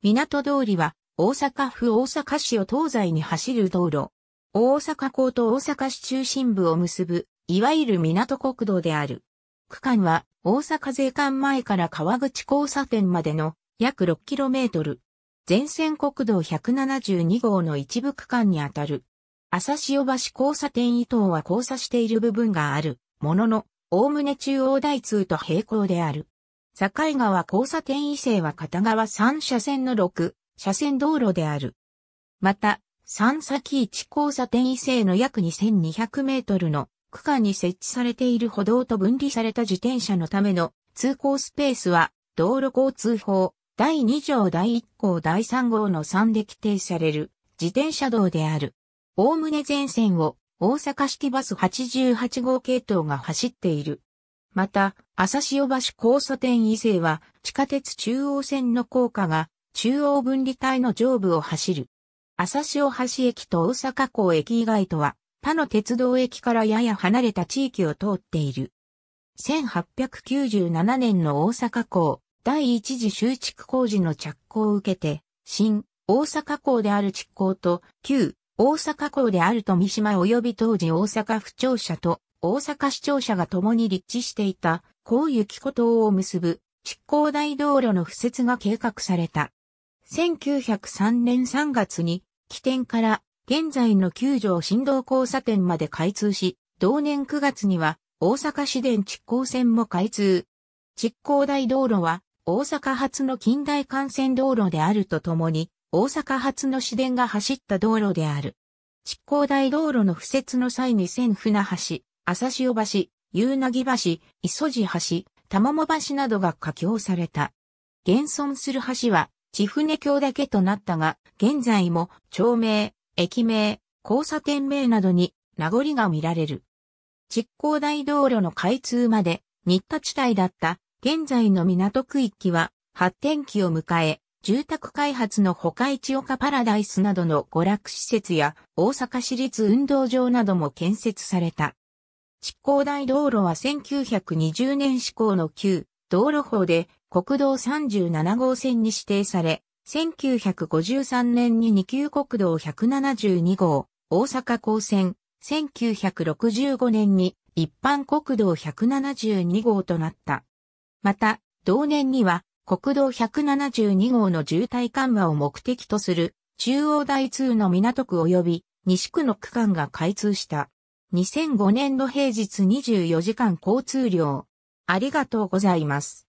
港通りは、大阪府大阪市を東西に走る道路。大阪港と大阪市中心部を結ぶ、いわゆる港国道である。区間は、大阪税関前から川口交差点までの約 6km。全線国道172号の一部区間にあたる。朝潮橋交差点以東は交差している部分がある、ものの、おおむね中央台通と平行である。境川交差点異性は片側3車線の6車線道路である。また、三崎1交差点異性の約2200メートルの区間に設置されている歩道と分離された自転車のための通行スペースは道路交通法第2条第1項第3号の3で規定される自転車道である。おおむね全線を大阪式バス88号系統が走っている。また、朝潮橋交差点以西は、地下鉄中央線の高架が、中央分離帯の上部を走る。朝潮橋駅と大阪港駅以外とは、他の鉄道駅からやや離れた地域を通っている。1897年の大阪港第一次修築工事の着工を受けて、新大阪港である築港と旧大阪港である富島及び当時大阪府庁舎と大阪市庁舎が共に立地していた、高雪湖島を結ぶ、執行大道路の敷設が計画された。1903年3月に、起点から現在の九条振動交差点まで開通し、同年9月には大阪市電執行線も開通。執行大道路は大阪発の近代幹線道路であるとともに、大阪発の市電が走った道路である。執行大道路の敷設の際に千船橋、朝潮橋、夕凪橋、磯路橋、玉藻橋などが架橋された。現存する橋は、千船橋だけとなったが、現在も町名、駅名、交差点名などに名残が見られる。実行大道路の開通まで、新田地帯だった現在の港区域は発展期を迎え、住宅開発のほか岡パラダイスなどの娯楽施設や大阪市立運動場なども建設された。執行大道路は1920年施行の旧道路法で国道37号線に指定され、1953年に2級国道172号、大阪港線、1965年に一般国道172号となった。また、同年には国道172号の渋滞緩和を目的とする中央台通の港区及び西区の区間が開通した。2005年度平日24時間交通量。ありがとうございます。